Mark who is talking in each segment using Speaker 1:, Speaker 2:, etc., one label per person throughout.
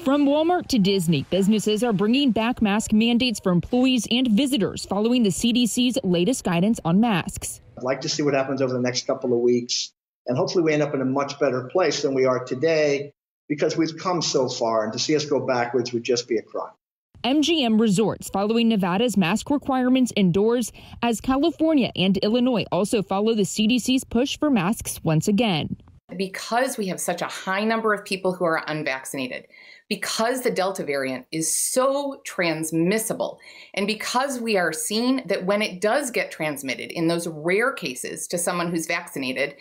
Speaker 1: From Walmart to Disney, businesses are bringing back mask mandates for employees and visitors following the CDC's latest guidance on masks.
Speaker 2: I'd like to see what happens over the next couple of weeks. And hopefully, we end up in a much better place than we are today because we've come so far. And to see us go backwards would just be a crime.
Speaker 1: MGM Resorts following Nevada's mask requirements indoors as California and Illinois also follow the CDC's push for masks once again
Speaker 2: because we have such a high number of people who are unvaccinated, because the Delta variant is so transmissible, and because we are seeing that when it does get transmitted in those rare cases to someone who's vaccinated,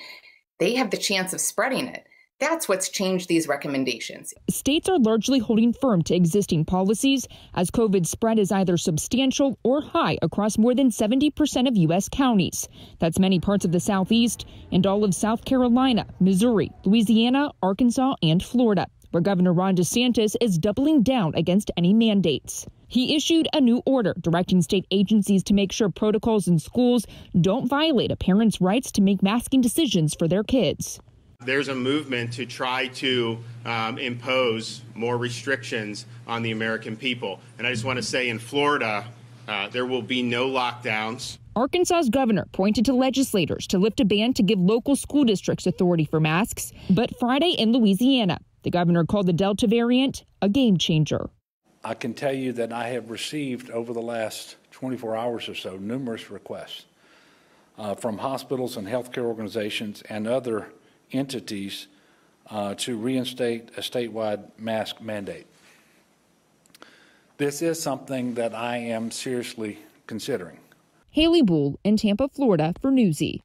Speaker 2: they have the chance of spreading it. That's what's changed these recommendations.
Speaker 1: States are largely holding firm to existing policies as COVID spread is either substantial or high across more than 70% of U.S. counties. That's many parts of the Southeast and all of South Carolina, Missouri, Louisiana, Arkansas, and Florida, where Governor Ron DeSantis is doubling down against any mandates. He issued a new order directing state agencies to make sure protocols in schools don't violate a parent's rights to make masking decisions for their kids
Speaker 3: there's a movement to try to um, impose more restrictions on the American people. And I just want to say in Florida, uh, there will be no lockdowns.
Speaker 1: Arkansas's governor pointed to legislators to lift a ban to give local school districts authority for masks. But Friday in Louisiana, the governor called the Delta variant a game changer.
Speaker 4: I can tell you that I have received over the last 24 hours or so numerous requests uh, from hospitals and healthcare organizations and other entities uh, to reinstate a statewide mask mandate. This is something that I am seriously considering.
Speaker 2: Haley Bull in Tampa, Florida for Newsy.